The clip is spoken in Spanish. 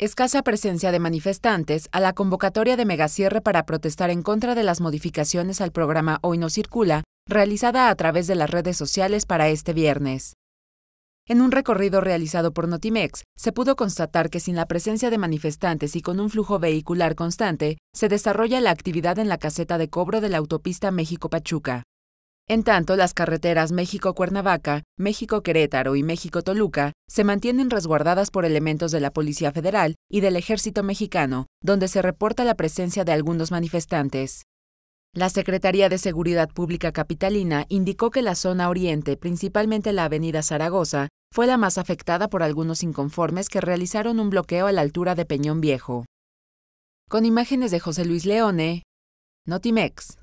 escasa presencia de manifestantes a la convocatoria de megacierre para protestar en contra de las modificaciones al programa Hoy no circula, realizada a través de las redes sociales para este viernes. En un recorrido realizado por Notimex, se pudo constatar que sin la presencia de manifestantes y con un flujo vehicular constante, se desarrolla la actividad en la caseta de cobro de la autopista México-Pachuca. En tanto, las carreteras México-Cuernavaca, México-Querétaro y México-Toluca se mantienen resguardadas por elementos de la Policía Federal y del Ejército Mexicano, donde se reporta la presencia de algunos manifestantes. La Secretaría de Seguridad Pública Capitalina indicó que la zona oriente, principalmente la avenida Zaragoza, fue la más afectada por algunos inconformes que realizaron un bloqueo a la altura de Peñón Viejo. Con imágenes de José Luis Leone, Notimex.